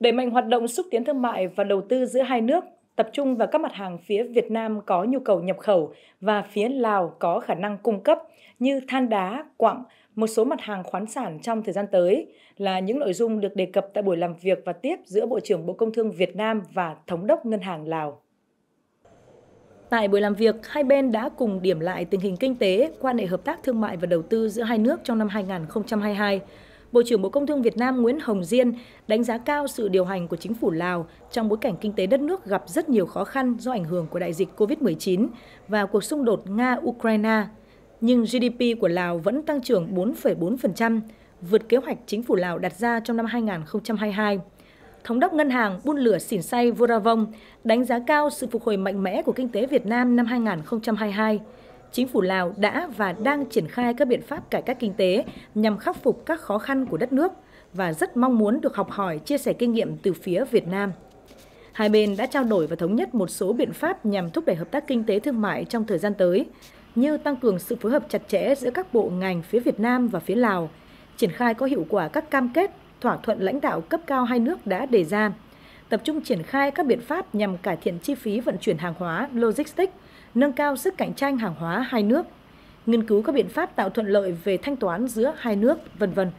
đẩy mạnh hoạt động xúc tiến thương mại và đầu tư giữa hai nước, tập trung vào các mặt hàng phía Việt Nam có nhu cầu nhập khẩu và phía Lào có khả năng cung cấp như than đá, quặng, một số mặt hàng khoán sản trong thời gian tới là những nội dung được đề cập tại buổi làm việc và tiếp giữa Bộ trưởng Bộ Công Thương Việt Nam và Thống đốc Ngân hàng Lào. Tại buổi làm việc, hai bên đã cùng điểm lại tình hình kinh tế, quan hệ hợp tác thương mại và đầu tư giữa hai nước trong năm 2022, Bộ trưởng Bộ Công Thương Việt Nam Nguyễn Hồng Diên đánh giá cao sự điều hành của chính phủ Lào trong bối cảnh kinh tế đất nước gặp rất nhiều khó khăn do ảnh hưởng của đại dịch COVID-19 và cuộc xung đột Nga-Ukraine. Nhưng GDP của Lào vẫn tăng trưởng 4,4%, vượt kế hoạch chính phủ Lào đặt ra trong năm 2022. Thống đốc ngân hàng buôn lửa xỉn say Voravong đánh giá cao sự phục hồi mạnh mẽ của kinh tế Việt Nam năm 2022 chính phủ Lào đã và đang triển khai các biện pháp cải cách kinh tế nhằm khắc phục các khó khăn của đất nước và rất mong muốn được học hỏi, chia sẻ kinh nghiệm từ phía Việt Nam. Hai bên đã trao đổi và thống nhất một số biện pháp nhằm thúc đẩy hợp tác kinh tế thương mại trong thời gian tới, như tăng cường sự phối hợp chặt chẽ giữa các bộ ngành phía Việt Nam và phía Lào, triển khai có hiệu quả các cam kết, thỏa thuận lãnh đạo cấp cao hai nước đã đề ra – tập trung triển khai các biện pháp nhằm cải thiện chi phí vận chuyển hàng hóa, logistics, nâng cao sức cạnh tranh hàng hóa hai nước, nghiên cứu các biện pháp tạo thuận lợi về thanh toán giữa hai nước, vân vân.